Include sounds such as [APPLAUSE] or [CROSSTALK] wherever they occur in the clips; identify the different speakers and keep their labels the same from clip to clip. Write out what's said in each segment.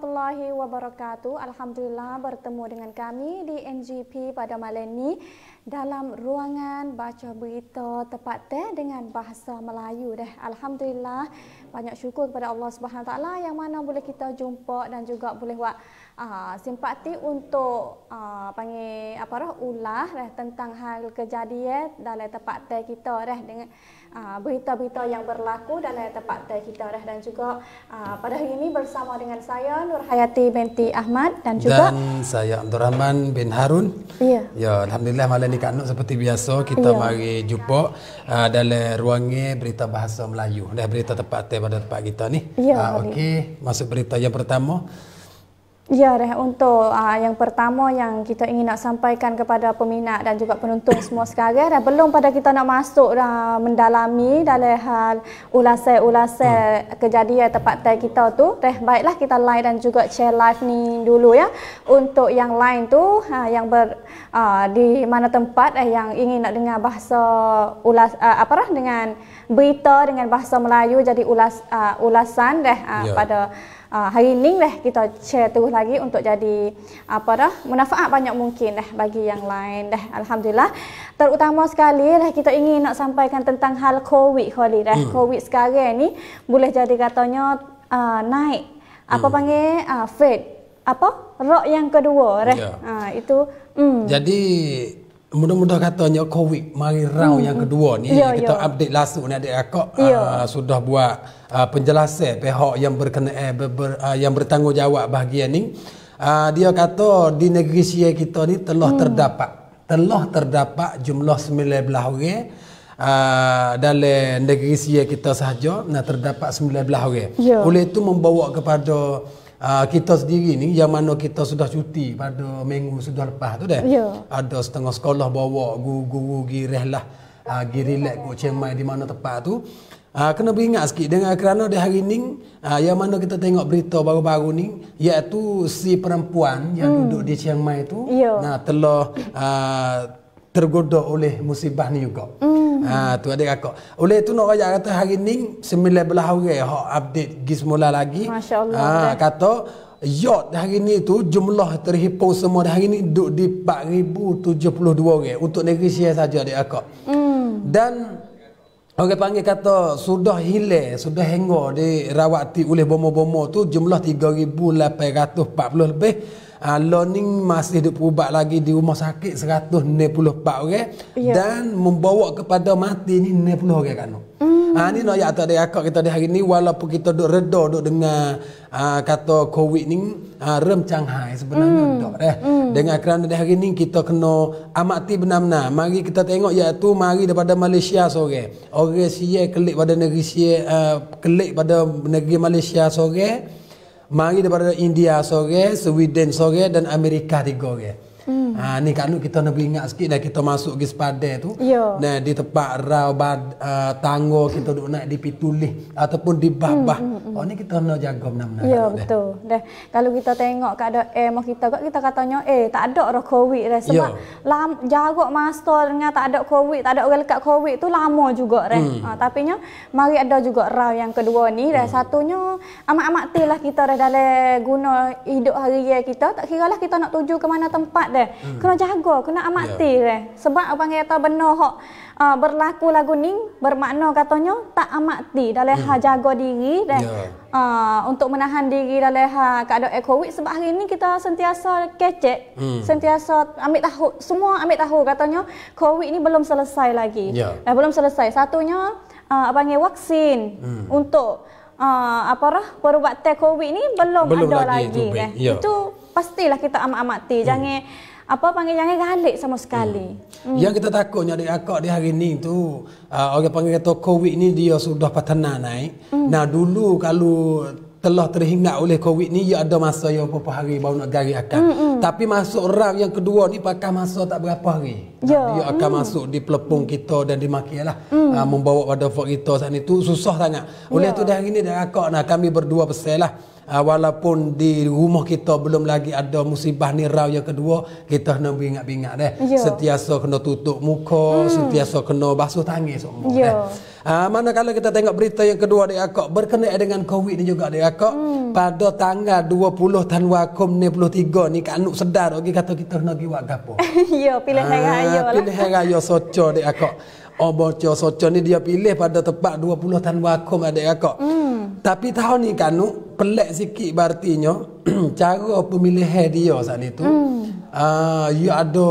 Speaker 1: warahmatullahi wabarakatuh. Alhamdulillah bertemu dengan kami di NGP pada malam ini dalam ruangan baca berita tepat teh dengan bahasa Melayu deh. Alhamdulillah banyak syukur kepada Allah Subhanahu taala yang mana boleh kita jumpa dan juga boleh buat uh, simpati untuk uh, panggil apa roh ulah deh, tentang hal kejadian dalam tepat teh kita deh dengan Ah, berita-berita yang berlaku dan ada tempat kita dah dan juga ah, pada hari ini bersama dengan saya Nur Hayati binti Ahmad dan juga
Speaker 2: dan saya Abdul Rahman bin Harun. Ya. Ya, alhamdulillah malam ni Kak seperti biasa kita ya. mari jumpa uh, dalam ruang berita bahasa Melayu. Dah berita tepat-tepat eh, pada tempat kita ni. Ya, uh, okey, masuk berita yang pertama.
Speaker 1: Ya, Reh, untuk uh, yang pertama yang kita ingin nak sampaikan kepada peminat dan juga penonton semua sekarang, Reh, belum pada kita nak masuk dah mendalami dalam hal ulasan-ulasan hmm. kejadian tempat teh kita tu. Reh, baiklah kita live dan juga share live ni dulu ya. Untuk yang lain tu, uh, yang ber, uh, di mana tempat eh, yang ingin nak dengar bahasa ulas, uh, apa lah, dengan berita dengan bahasa Melayu jadi ulas, uh, ulasan Reh, uh, yeah. pada uh, hari ini lah kita share terus lagi untuk jadi apa dah manfaat banyak mungkin lah bagi yang lain dah alhamdulillah terutama sekali lah kita ingin nak sampaikan tentang hal covid kali dah hmm. covid sekarang ni boleh jadi katanya uh, naik apa hmm. panggil uh, fade apa rok yang kedua rek yeah. Ya. uh, itu hmm. jadi
Speaker 2: mudah mudah katanya COVID mari rau hmm. yang kedua ni yeah, kita yeah. update last ni adik akak yeah. Ya. uh, sudah buat uh, penjelasan pihak yang berkenaan eh, ber, ber, uh, yang bertanggungjawab bahagian ni uh, dia kata di negeri Sia kita ni telah hmm. terdapat telah terdapat jumlah 19 orang uh, dalam negeri Sia kita sahaja nah terdapat 19 orang yeah. oleh itu membawa kepada Ah, kita sendiri ni yang mana kita sudah cuti pada minggu sudah lepas tu dah. Yeah. Ada setengah sekolah bawa guru-guru pergi rehlah, pergi ah, uh, relax kat Chiang di mana tempat tu. Uh, kena beringat sikit dengan kerana di hari ni uh, yang mana kita tengok berita baru-baru ni iaitu si perempuan yang hmm. duduk di Chiang Mai tu yeah. nah telah uh, tergoda oleh musibah ni juga. Mm. Ha tu ada kakak. Oleh tu nak rakyat kata hari ni 19 orang hak update gi semula lagi. Masya-Allah. Ha kata Yacht hari ini tu jumlah terhipung semua hari ini duduk di 4,072 orang untuk negeri Saya saja adik akak. Mm. Dan orang panggil kata sudah hilang, sudah hengar dirawati oleh bomo-bomo tu jumlah 3,840 lebih. Allah ni masih duduk perubat lagi di rumah sakit 164 orang okay? yeah. dan membawa kepada mati ni 60 orang kan. Mm. Ha, ni nak ayat tadi akak kita di hari ni walaupun kita duduk reda duduk dengar uh, kata covid ni uh, rem Shanghai sebenarnya mm. duduk eh. Mm. Dengan kerana di hari ni kita kena amati benar-benar. Mari kita tengok iaitu mari daripada Malaysia sore. Orang Sia kelik pada negeri Sia uh, ah, kelik pada negeri Malaysia sore. Mari daripada India seorang, Sweden seorang dan Amerika tiga orang. Hmm. Ha, ni kanu kita nak ingat sikit dah kita masuk ke sepadai tu. Ya. Nah, di tempat rau bad, uh, ah, tango kita duduk naik di pitulih ataupun di babah. Hmm, hmm, hmm, hmm. Oh ni kita nak jaga benar-benar. Ya
Speaker 1: kan, betul. Dah. kalau kita tengok kat ada eh, mah kita kat kita katanya eh tak ada roh covid dah sebab Yo. Ya. lam jarak masa dengan tak ada covid, tak ada orang dekat covid tu lama juga dah. Hmm. Ha, tapi nya mari ada juga rau yang kedua ni dah hmm. satunya amat-amat tilah kita dah dalam guna hidup hari kita tak kiralah kita nak tuju ke mana tempat dia. Hmm. Kena jaga, kena amati yeah. dia. Sebab orang kata benar hok uh, berlaku lagu ni bermakna katanya tak amati dalam hmm. hal jaga diri dia. Yeah. Ya. Uh, untuk menahan diri dalam hal keadaan COVID sebab hari ni kita sentiasa kecek, hmm. sentiasa ambil tahu, semua ambil tahu katanya COVID ni belum selesai lagi. Yeah. Eh, belum selesai. Satunya uh, ah, panggil vaksin hmm. untuk Uh, apa lah perubatan covid ni belum, belum ada lagi, lagi itu, eh. yeah. itu pastilah kita amat-amati hmm. jangan apa panggil jangan galak sama sekali. Hmm. Hmm. Yang kita
Speaker 2: takutnya di akak di hari ini tu uh, orang panggil kata covid ni dia sudah patenan naik. Hmm. Nah dulu kalau telah terhingat oleh covid ni ia ada masa yang beberapa hari baru nak gari akan. Hmm, hmm. Tapi masuk ram yang kedua ni pakai masa tak berapa hari. Yeah. Ya, dia akan hmm. masuk di pelepung kita dan di makilah hmm. uh, membawa pada fort kita saat ni susah sangat. Oleh yeah. tu dah hari ni dah akak nak kami berdua pesailah. Ah, walaupun di rumah kita belum lagi ada musibah nirau yang kedua, kita kena beringat-beringat deh. Yeah. Sentiasa kena tutup muka, hmm. sentiasa kena basuh tangan semua. Ya. Yeah. Uh, manakala kita tengok berita yang kedua di akak berkenaan dengan covid ni juga di akak hmm. pada tanggal 20 Januari 2023 ni kanuk nuk sedar lagi kata kita nak pergi buat gapo.
Speaker 1: [LAUGHS] ya pilih uh, raya lah. Pilih
Speaker 2: raya soco di akak. Oh soco ni dia pilih pada tepat 20 Januari adik akak. Hmm tapi tahun ni kan pelak sikit bertinya [CLEARS THROAT] cara pemilihan dia saat itu. Hmm. Uh, ada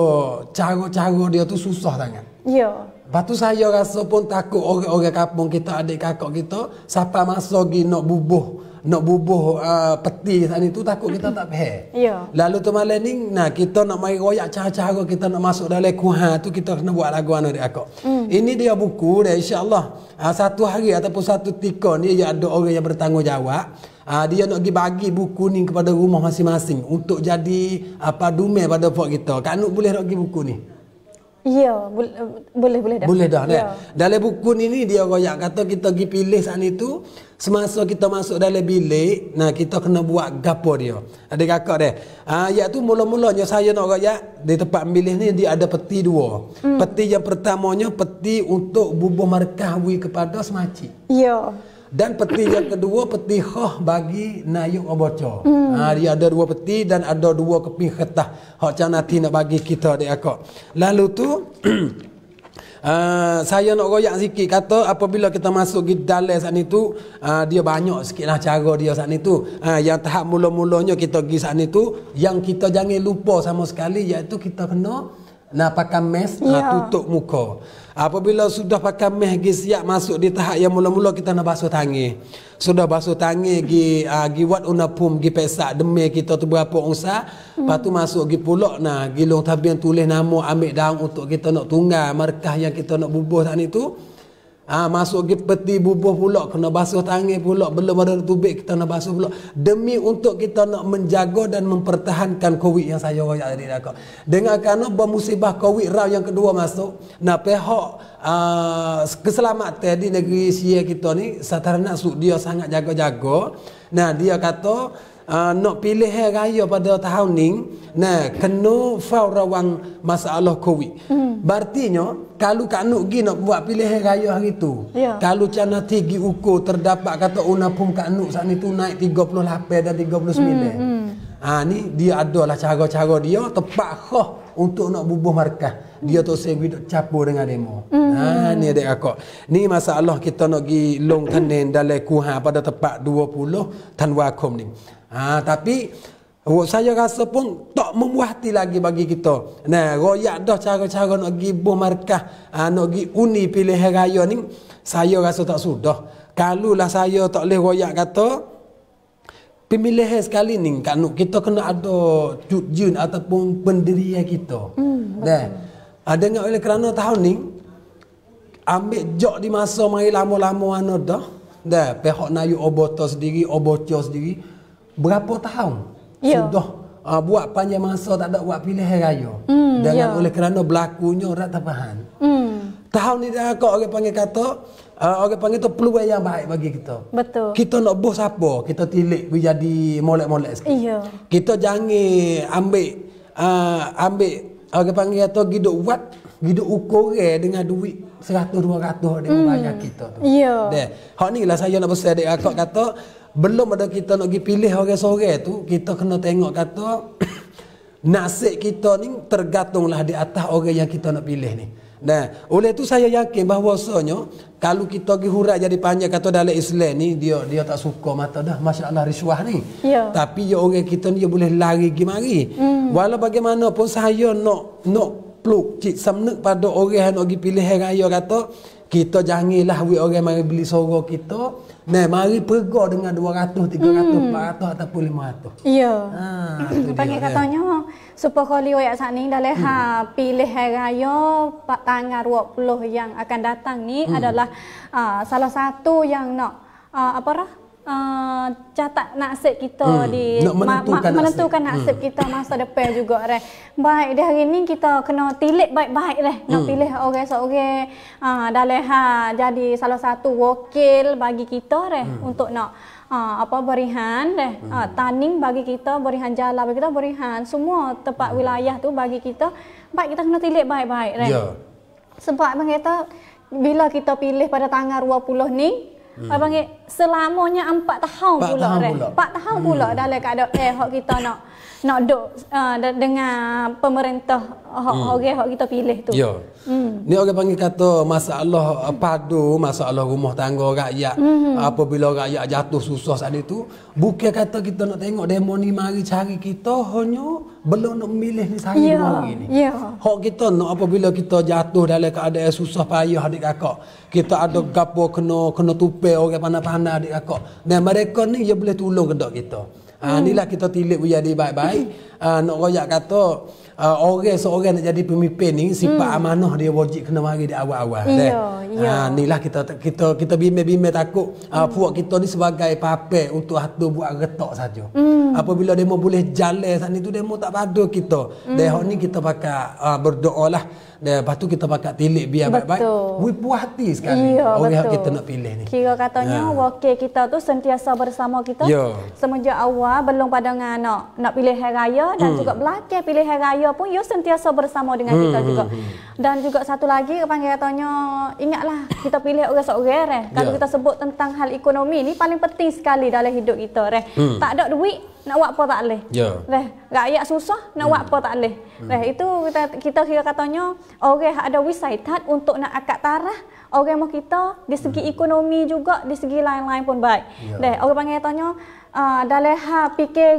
Speaker 2: cara-cara dia tu susah sangat. Ya. Lepas tu saya rasa pun takut orang-orang kampung kita, adik kakak kita, siapa masa lagi nak bubuh nak bubuh uh, peti sana itu takut kita tak pahal. Yeah. Lalu tu malam ni, nah, kita nak main royak cara-cara kita nak masuk dalam kuha ah, tu kita kena buat lagu anak dia kak. Mm. Ini dia buku dia insyaAllah. Uh, satu hari ataupun satu tika ni dia ada orang yang bertanggungjawab. Uh, dia nak pergi bagi buku ni kepada rumah masing-masing untuk jadi apa uh, padumai pada pok kita. Kak boleh nak pergi buku ni?
Speaker 1: Ya, boleh boleh dah. Boleh dah. Kan? Ya. Dah.
Speaker 2: Dalam buku ni ni dia royak kata kita pergi pilih saat itu semasa kita masuk dalam bilik, nah kita kena buat gapo dia. Ada kakak dia. Ah ha, iaitu mula-mulanya saya nak royak di tempat pilih ni dia ada peti dua. Hmm. Peti yang pertamanya peti untuk bubuh markah wui kepada semacik. Ya dan peti yang kedua peti khoh bagi nayuk oboco hmm. ha, dia ada dua peti dan ada dua keping ketah hak canati nak bagi kita dia kok lalu tu [CLEARS THROAT] Uh, saya nak royak sikit kata apabila kita masuk di dalam saat itu uh, dia banyak sikitlah cara dia saat itu uh, yang tahap mula-mulanya kita pergi saat itu yang kita jangan lupa sama sekali iaitu kita kena nak pakai mask yeah. nak ya. tutup muka apabila sudah pakai mes gi siap masuk di tahap yang mula-mula kita nak basuh tangan sudah basuh tangan gi uh, ah, gi buat una pum gi pesak demi kita tu berapa onsa hmm. lepas masuk gi pula nah gilong tabian tulis nama ambil daun untuk kita nak tunggal markah yang kita nak bubuh tadi tu hmm. Ha, masuk ke peti bubuh pula kena basuh tangan pula belum ada tubik kita nak basuh pula demi untuk kita nak menjaga dan mempertahankan covid yang saya royak tadi dah kau dengan kerana bermusibah covid raw yang kedua masuk nah pihak uh, keselamatan di negeri Sia kita ni satara nak suk dia sangat jaga-jaga nah dia kata Ah, nak pilih hari raya pada tahun ni nah kena fau rawang masalah covid hmm. bertinya kalau kanu gi nak buat pilih hari raya hari tu yeah. kalau cana tinggi ukur terdapat kata una oh, pun kanu saat ni tu naik 38 dan 39 hmm. hmm. Ha, ni dia adalah cara-cara dia tepat khah untuk nak bubuh markah dia tu sewi duk capur dengan demo. Mm. Ha ni adik akak. Ni masalah kita nak gi long tanen dalam kuha pada tepat 20 Tanwakom ni. Ha, tapi saya rasa pun tak memuati lagi bagi kita. Nah, royak dah cara-cara nak pergi buah markah, ha, nak pergi uni pilih raya ni, saya rasa tak sudah. Kalulah saya tak boleh royak kata, pemilih sekali ni, kan, kita kena ada cujun ataupun pendirian kita. Hmm, nah, ada ha, dengar oleh kerana tahun ni, ambil jok di masa mari lama-lama anak dah, dah, pihak nak obotos oboto sendiri, oboto sendiri, berapa tahun yeah. sudah uh, buat panjang masa tak ada buat pilihan raya mm, dengan yeah. oleh kerana berlakunya orang tak faham mm. tahun ni dah kau orang panggil kata uh, orang panggil tu peluang yang baik bagi kita
Speaker 1: betul kita
Speaker 2: nak bos apa kita tilik jadi molek-molek sikit yeah. kita jangan ambil uh, ambil orang panggil kata hidup buat hidup ukur eh, dengan duit seratus dua ratus dengan mm. banyak kita tu yeah. Deh. hak ni lah saya nak besar dek akak kata belum ada kita nak pergi pilih orang-orang tu, kita kena tengok kata [COUGHS] nasib kita ni tergantunglah di atas orang yang kita nak pilih ni. Nah, oleh tu saya yakin bahawasanya kalau kita pergi hurai jadi panjang kata dalam Islam ni dia dia tak suka mata dah masya-Allah ni. Ya. Tapi ya orang kita ni dia boleh lari gi mari. Hmm. Walau bagaimanapun saya nak nak pluk cik samnek pada orang yang nak pergi pilih raya kata kita janganlah we orang mari beli sorok kita. Nah, mari pergi dengan 200, 300, hmm. 400 ataupun 500. Ha,
Speaker 1: ya. Ha, ah, tu dia. Pakai katanya, super kali wayak saat ni dah leha hmm. pilih hari raya pak tanggal 20 yang akan datang ni hmm. adalah uh, salah satu yang nak uh, apa lah uh, catat nasib kita hmm. di menentukan, ma- nasib. menentukan hmm. nasib hmm. kita masa depan juga reh. Baik di hari ini kita kena tilik baik-baik reh. Nak hmm. pilih orang-orang uh, dalam ha jadi salah satu wakil bagi kita reh hmm. untuk nak Uh, apa berihan deh hmm. uh, tanning bagi kita berihan jalan bagi kita berihan semua tempat wilayah tu bagi kita baik kita kena tilik baik-baik deh yeah. sebab mengaita bila kita pilih pada tanggal 20 ni Hmm. Abang panggil selamanya empat tahun pula. empat tahun pula hmm. dalam keadaan eh hok kita nak nak duk uh, ah, dengan pemerintah hmm. yang kita pilih tu. Ya. Hmm.
Speaker 2: Ni orang panggil kata masalah ah, padu, masalah rumah tangga rakyat. Hmm. Apabila rakyat jatuh susah saat itu, bukan kata kita nak tengok demo ni mari cari kita hanya belum nak memilih ni sehari ya. hari ni. Ya. Hak kita nak apabila kita jatuh dalam keadaan susah payah adik kakak. Kita ada hmm. gapo kena kena tupai orang panah-panah adik kakak. Dan mereka ni dia boleh tolong kedok kita. Ha, inilah kita tilik uya di baik-baik. Ha, nak royak kata uh, orang seorang nak jadi pemimpin ni sifat hmm. amanah dia wajib kena mari di awal-awal. Ya, eh. yeah, inilah kita kita kita bimbing-bimbing takut hmm. uh, kita ni sebagai pape untuk hatu buat retak saja. Hmm. Apabila demo boleh jalan sat ni tu demo tak padu kita. Hmm. Dah ni kita pakai uh, berdoalah dan lepas tu kita pakai tilik biar baik-baik. We puas hati sekali ya, orang betul. kita nak pilih ni.
Speaker 1: Kira katanya ha. wakil kita tu sentiasa bersama kita. Ya. Semenjak awal belum pada dengan anak nak pilih hari raya dan hmm. juga belakang pilih hari raya pun you sentiasa bersama dengan hmm, kita hmm, juga. Hmm. Dan juga satu lagi panggil katanya ingatlah kita pilih orang seorang reh. Kalau ya. kita sebut tentang hal ekonomi ni paling penting sekali dalam hidup kita Hmm. Tak ada duit nak buat apa tak boleh. Ya. Leh, rakyat susah nak hmm. apa tak boleh. Hmm. Leh, itu kita kita kira katanya orang ada wisaitat untuk nak akad tarah orang mau kita di segi hmm. ekonomi juga di segi lain-lain pun baik. Ya. Leh, orang panggil katanya uh, dalam hal fikir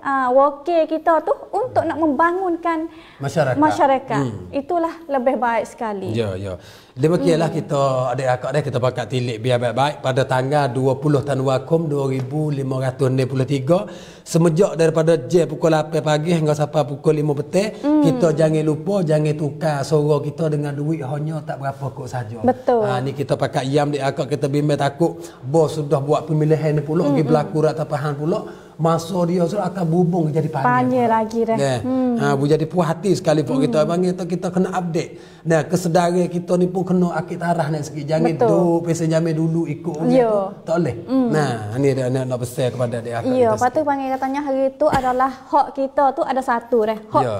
Speaker 1: uh, ah, worker kita tu untuk nak membangunkan masyarakat. masyarakat. Hmm. Itulah lebih baik sekali.
Speaker 2: Ya, ya. Demikianlah hmm. kita ada akak dah kita pakat tilik biar baik-baik pada tanggal 20 Tanwakum 2523 semenjak daripada je pukul 8 pagi hingga sampai pukul 5 petang hmm. kita jangan lupa jangan tukar suara kita dengan duit hanya tak berapa kok saja. Betul. Ha, ni kita pakat yam di akak kita bimbing takut bos sudah buat pemilihan ni pula hmm. pergi hmm. berlaku rata pahan pula masa dia sudah akan bubung jadi panjang.
Speaker 1: Panjang lagi dah. Nah, hmm. Ha,
Speaker 2: jadi puas hati sekali pun hmm. kita abang kita, kita kena update. Nah, kesedaran kita ni pun kena akik tarah nak sikit. Jangan Betul. duduk pesan jamin dulu ikut orang tu. Tak boleh. Hmm. Nah, ini dia nak nak pesan kepada dia. Ya, patut
Speaker 1: panggil katanya hari tu adalah hak kita tu ada satu dah. Hak. Yo.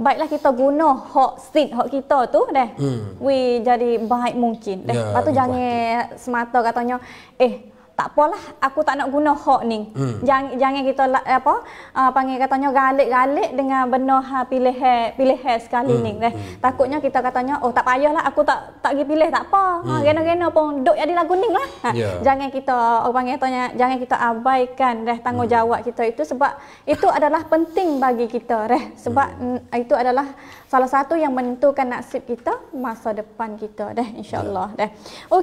Speaker 1: Baiklah kita guna hak seat hak kita tu deh. Hmm. We jadi baik mungkin deh. Ya, jangan semata katanya eh tak apalah aku tak nak guna hak ni hmm. jangan jangan kita apa uh, panggil katanya galik-galik dengan benda ha pilih pilih sekali hmm. ni eh, hmm. takutnya kita katanya oh tak payahlah aku tak tak pergi pilih tak apa ha, hmm. ha gena-gena pun duk jadi lagu ni lah ha. yeah. jangan kita orang panggil katanya jangan kita abaikan deh tanggungjawab hmm. kita itu sebab itu adalah penting bagi kita deh sebab hmm. itu adalah salah satu yang menentukan nasib kita masa depan kita deh insyaallah ya. yeah. deh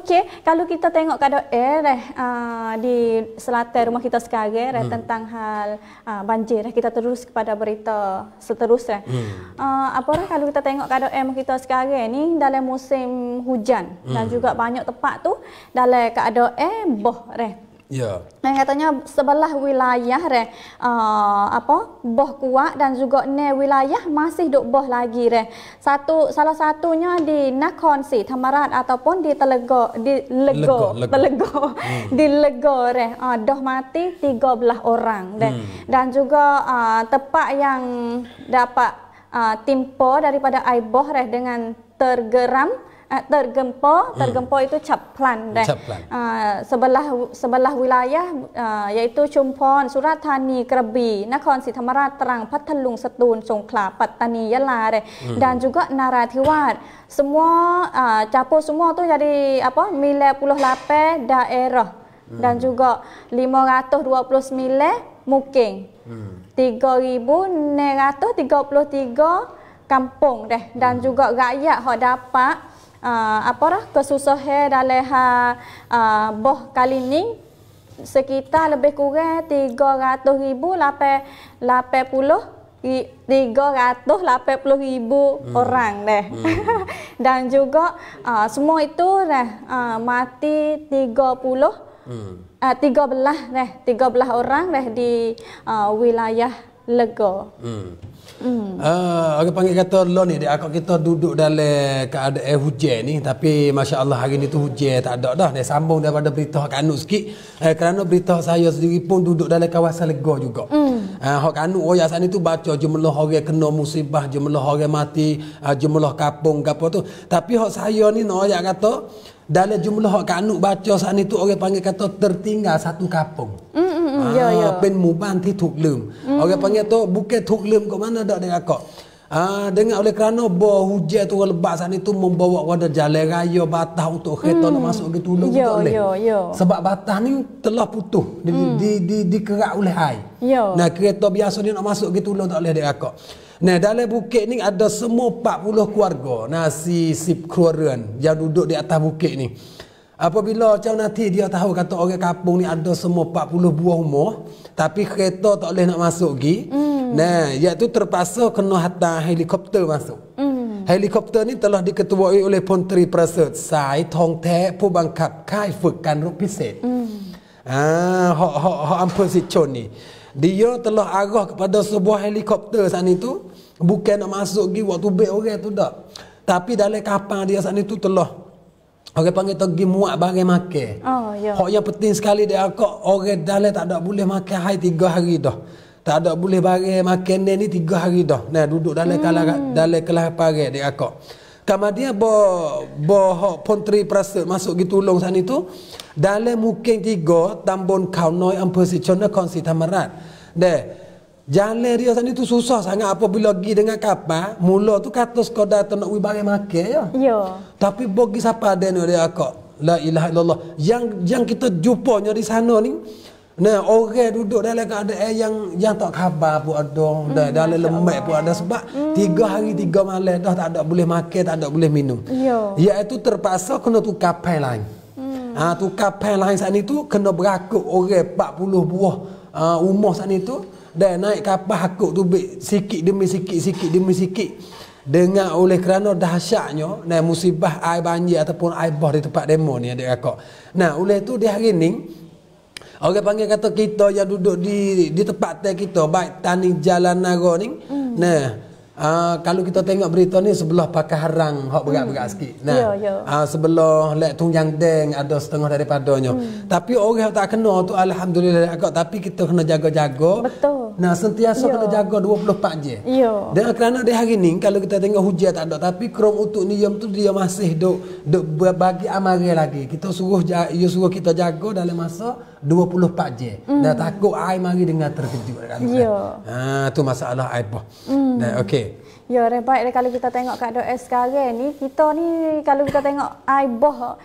Speaker 1: okey kalau kita tengok kada eh deh uh, Ah, di selatan rumah kita sekarang eh, hmm. tentang hal uh, banjir. Eh, kita terus kepada berita seterusnya. Eh. Hmm. Uh, apa orang kalau kita tengok keadaan rumah kita sekarang ni dalam musim hujan hmm. dan juga banyak tempat tu dalam keadaan eh, boh reh. Yeah. Dan katanya sebelah wilayah re uh, apa boh kuat dan juga ne wilayah masih dok boh lagi re. Satu salah satunya di Nakhon Si Thamarat ataupun di Telego di Lego, Lego. Telego hmm. di Lego re uh, doh mati 13 orang re. Hmm. Dan juga uh, ah, tempat yang dapat uh, ah, timpo daripada air boh re dengan tergeram tergempa eh, tergempa hmm. itu plan deh uh, sebelah sebelah wilayah uh, eh, yaitu Chumphon Surat Thani Krabi Nakhon Sithamarat Terang Pathalung Satun Songkhla Pattani, Yala deh hmm. dan juga Narathiwat semua uh, capo semua tu jadi apa mile puluh lape daerah hmm. dan juga 529 mile mungkin hmm. 3,933 kampung deh dan hmm. juga rakyat hok dapat Ah, apa kesusahan dalam ha ah, boh kali ni sekitar lebih kurang tiga ratus lape puluh ribu hmm. orang deh hmm. [LAUGHS] dan juga uh, semua itu deh uh, mati tiga puluh hmm. tiga belah deh tiga belah orang deh di uh, wilayah Lego. Hmm. Hmm.
Speaker 2: Uh, orang panggil kata lo ni dia akak kita duduk dalam keadaan hujan ni tapi masya-Allah hari ni tu hujan tak ada dah. Dia sambung daripada berita kanu sikit. Eh, kerana berita saya sendiri pun duduk dalam kawasan lega juga. Hmm. Uh, hak kanu oh, ya, tu baca jumlah orang kena musibah, jumlah orang mati, uh, jumlah kapung apa tu. Tapi hak saya ni nak no, ayat kata dalam jumlah hak kanuk baca saat ni orang panggil kata tertinggal satu kapung. Hmm hmm ya ah, ya. Pen muban ti tuk lem. Mm. Orang panggil tu bukan tuk lem ke mana dak dia kak. Ah dengan oleh kerana bawah hujan tu lebat saat ni membawa wadah jalan raya batah untuk kereta mm. nak masuk ke tulung ya, tu boleh. Ya ya Sebab batah ni telah putus di mm. di, di, di, di oleh air. Ya. Nah kereta biasa dia nak masuk ke tulung tak boleh dia kak. Nah, dalam bukit ni ada semua 40 keluarga nasi sip keluaran yang duduk di atas bukit ni. Apabila macam nanti dia tahu kata orang kampung ni ada semua 40 buah rumah tapi kereta tak boleh nak masuk gi. Mm. Nah, iaitu terpaksa kena hantar helikopter masuk. Mm. Helikopter ni telah diketuai oleh Ponteri Prasad Sai Thong Teh, Phu Bangkap Kai Phuk Kan Rok Mm. Ah, ha ha ha ampun si Chon ni dia telah arah kepada sebuah helikopter sana itu bukan nak masuk pergi waktu beg orang tu dah tapi dalam kapal dia sana itu telah orang panggil pergi muat barang makan
Speaker 1: oh ya hak yang
Speaker 2: penting sekali dia kok orang dalam tak ada boleh makan hari tiga hari dah tak ada boleh barang makan ni tiga hari dah nah duduk dalam hmm. kalah dalam kelah dia kok kamar dia boh pontri prasut masuk gitu tolong sana itu dalam mungkin tiga tambun kau noi ampe si chona konsi tamarat deh jalan dia sana itu susah sangat apa bila pergi dengan kapal mula tu kata sekadar tu nak wibangi make ya Yo. Ya. tapi bagi siapa ada dia kok la ilaha illallah yang yang kita jumpa di sana ni Nah, orang duduk dalam keadaan yang yang tak khabar pun ada, hmm, dalam lemak pun ada sebab hmm. tiga hari tiga malam dah tak ada boleh makan, tak ada boleh minum. Ya. itu terpaksa kena tukar pen lain. Hmm. Ah, ha, tukar pen lain saat itu kena berakut orang 40 buah uh, ah, umur saat itu dan naik kapal akut tu bit, sikit demi sikit, sikit demi sikit. dengan oleh kerana dahsyatnya nah, musibah air banjir ataupun air bah di tempat demo ni adik-adik. Nah, oleh itu di hari ini, Orang panggil kata kita yang duduk di di tempat teh kita baik tani jalan naga ni. Hmm. Nah. Uh, kalau kita tengok berita ni sebelah pakai harang hok berat-berat hmm. sikit. Nah. Yeah, ya, ya. yeah. Uh, sebelah lek tunjang deng ada setengah daripadanya. Hmm. Tapi orang tak kena tu alhamdulillah agak tapi kita kena jaga-jaga. Betul. Nah sentiasa yeah. kena jaga 24 jam. Ya. Yeah. Dan kerana di hari ni kalau kita tengok hujan tak ada tapi krom utuk ni yang tu dia masih duk duk bagi amarah lagi. Kita suruh dia suruh kita jaga dalam masa 24 je. Mm. Dah takut ai mari dengan terkejut kan. Ya. Yeah. Ha tu masalah ai pun.
Speaker 1: Dah mm. okey. Ya, baik kalau kita tengok kat DOS sekarang ni, kita ni kalau kita tengok ai boh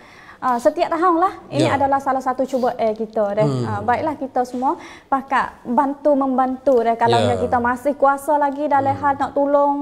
Speaker 1: uh, setiap tahun lah ini yeah. adalah salah satu cuba eh kita deh hmm. uh, baiklah kita semua pakai bantu membantu deh kalau yeah. Ya. kita masih kuasa lagi dah hmm. hal nak tolong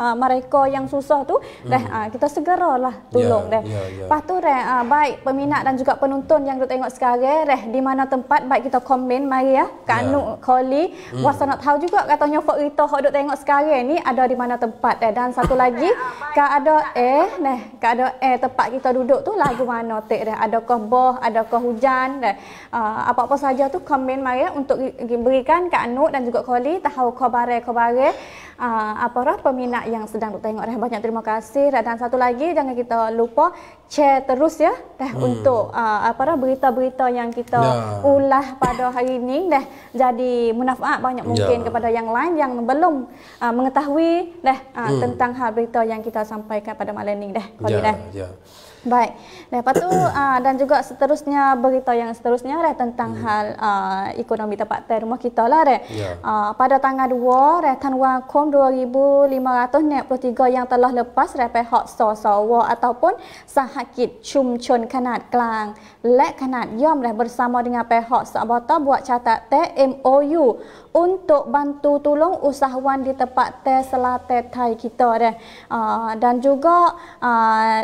Speaker 1: uh, mereka yang susah tu hmm. deh hmm. uh, kita segeralah ya, tolong deh yeah. yeah, ya. yeah. patu deh uh, baik peminat dan juga penonton yang kita tengok sekarang deh di mana tempat baik kita komen mari ya kanu yeah. koli hmm. kuasa nak tahu juga katanya Fok Rito hok duk tengok sekarang ni ada di mana tempat deh dan satu lagi [LAUGHS] ka ada eh neh ka ada eh tempat kita duduk tu lagu mana topik dia adakah boh adakah hujan dan eh, uh, apa-apa saja tu komen mari untuk berikan ke Anuk dan juga Koli tahu khabar-khabar uh, apa roh peminat yang sedang tengok dah banyak terima kasih dan satu lagi jangan kita lupa share terus ya dah hmm. untuk uh, apa roh berita-berita yang kita ya. ulah pada hari ini dah jadi manfaat banyak ya. mungkin ya. kepada yang lain yang belum uh, mengetahui dah uh, hmm. tentang hal berita yang kita sampaikan pada malam ini dah Koli ya, dah ya. Baik. Lepas tu uh, [COUGHS] dan juga seterusnya berita yang seterusnya re, tentang hmm. hal uh, ekonomi tempatan rumah kita lah. Re. Yeah. Ya. Uh, pada tanggal 2, re, Tan Wang Kom 2,593 yang telah lepas re, pihak Sosawa ataupun Sahakit Cum Cun Kanat Kelang lek Kanat Yom re, bersama dengan pihak sabota buat catat te MOU untuk bantu tolong usahawan di tempat te selatan Thai kita. Re. Uh, ah, dan juga uh,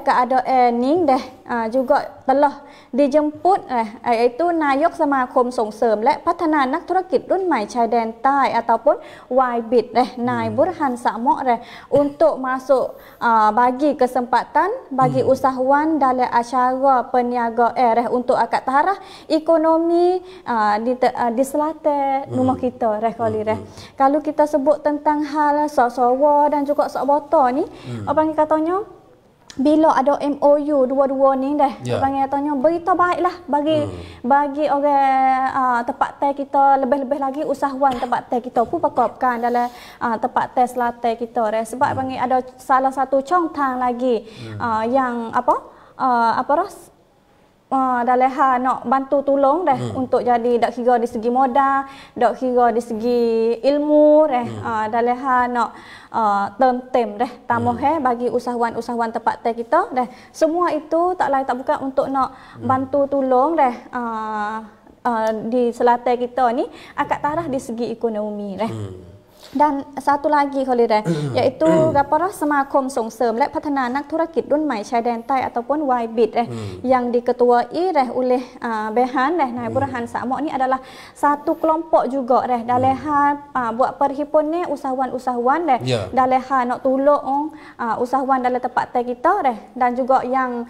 Speaker 1: ke ada eh, ni deh uh, juga telah dijemput eh, eh iaitu Nayok Samakom Song Serm dan Patanan Nak Turakit Run Mai Chai Dan Tai ataupun YBIT deh, Nai hmm. Burhan Sakmok deh, untuk masuk uh, bagi kesempatan bagi hmm. usahawan dalam acara peniaga air eh, untuk akad tarah ekonomi uh, di, uh, di selatan hmm. rumah kita deh, kali, deh. Hmm. kalau kita sebut tentang hal sosowo dan juga sok botol ni hmm. apa yang katanya bila ada MOU dua-dua ni dah yeah. orang yang tanya berita baiklah bagi hmm. bagi orang uh, tempat teh kita lebih-lebih lagi usahawan tempat teh kita pun pekopkan dalam uh, tempat teh selatan kita dah. sebab hmm. panggil ada salah satu contang lagi hmm. uh, yang apa uh, apa ras uh, dah leha nak bantu tolong deh hmm. untuk jadi dak kira di segi modal, dak kira di segi ilmu deh hmm. uh, dah leha nak uh, ah, term term deh tamu hmm. he eh, bagi usahawan-usahawan tempat teh kita deh semua itu tak lain tak bukan untuk nak hmm. bantu tolong deh uh, uh, di selatan kita ni akak tarah di segi ekonomi deh hmm dan satu lagi kolera [CLEARS THROAT] iaitu gaparah [CLEARS THROAT] semakom songsem dan pertanah nak turakit dun mai chai dan tai ataupun YBIT eh, hmm. yang diketuai eh, oleh ah, Behan eh, Nai hmm. Burhan Sa'amok ni adalah satu kelompok juga eh, dalehan hmm. ah, buat perhimpun ni usahawan-usahawan eh, ya. dalehan nak tolong uh, usahawan dalam tempat kita eh, dan juga yang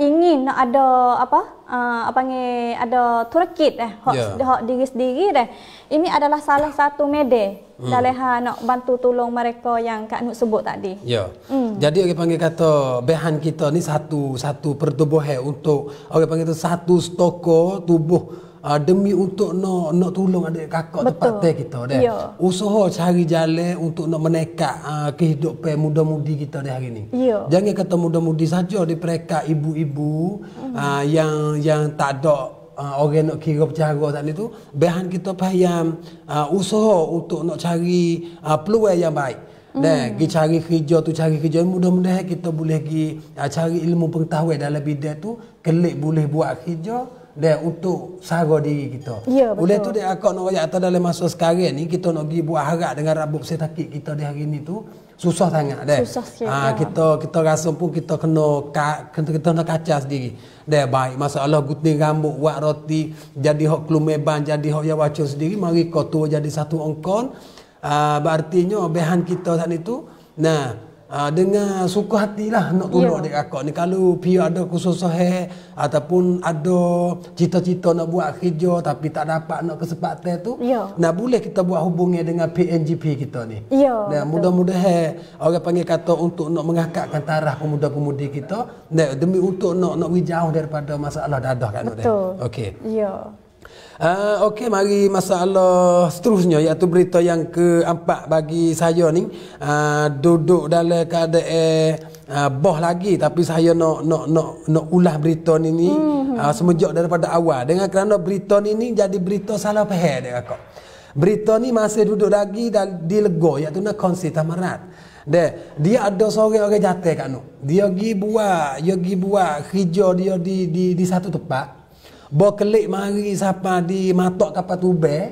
Speaker 1: ingin nak ada apa uh, apa panggil ada turkit eh hok yeah. hok diri sendiri deh. Ini adalah salah satu mede hmm. dalam nak bantu tolong mereka yang Kak Nut sebut tadi. Ya. Yeah. Hmm.
Speaker 2: Jadi orang panggil kata behan kita ni satu satu pertubuhan untuk orang panggil itu satu stoko tubuh uh, demi untuk nak nak tolong adik kakak tempat teh kita deh. Ya. Usaha cari jalan untuk nak no menekak uh, ah, kehidupan muda-mudi kita deh hari ini. Ya. Jangan kata muda-mudi saja di mereka ibu-ibu uh, uh yang yang tak ada uh, orang nak kira percara tadi tu behan kita payam uh, usaha untuk nak cari uh, peluang yang baik mm. deh mm. cari kerja tu cari kerja mudah-mudahan kita boleh pergi uh, cari ilmu pengetahuan dalam bidang tu kelik boleh buat kerja dia untuk sara diri kita. Ya, Oleh tu dia akak nak raya atas dalam masa sekarang ni kita nak pergi buat harap dengan rabu sakit kita di hari ni tu susah sangat deh. Susah Ha, kita kita rasa pun kita kena ka, kita, kita nak kaca sendiri. Deh baik masa Allah gunting rambut buat roti jadi hok klumeban jadi hok ya wacu sendiri mari kau tu jadi satu ongkon. Ah uh, berartinya behan kita saat itu nah uh, ah, dengan suka hatilah nak tunduk ya. yeah. dekat akak ni kalau pihak ada kesusahan ataupun ada cita-cita nak buat kerja tapi tak dapat nak kesempatan tu yeah. Ya. nak boleh kita buat hubungan dengan PNGP kita ni ya yeah, nah, mudah-mudahan orang panggil kata untuk nak mengakatkan taraf pemuda-pemudi kita nah, demi untuk nak nak jauh daripada masalah dadah kan betul okey ya yeah. Uh, Okey, mari masalah seterusnya iaitu berita yang keempat bagi saya ni uh, duduk dalam keadaan uh, boh lagi tapi saya nak no no no ulah berita ni ni mm-hmm. uh, semenjak daripada awal dengan kerana berita ni ni jadi berita salah faham dia kak. Berita ni masih duduk lagi dan dilego, lego iaitu nak konsi tamarat. De, dia ada seorang orang jatuh kat nu. Dia pergi buat, dia pergi buat hijau dia di di di, di satu tempat. Bo kelik mari siapa di matok kapal tubeh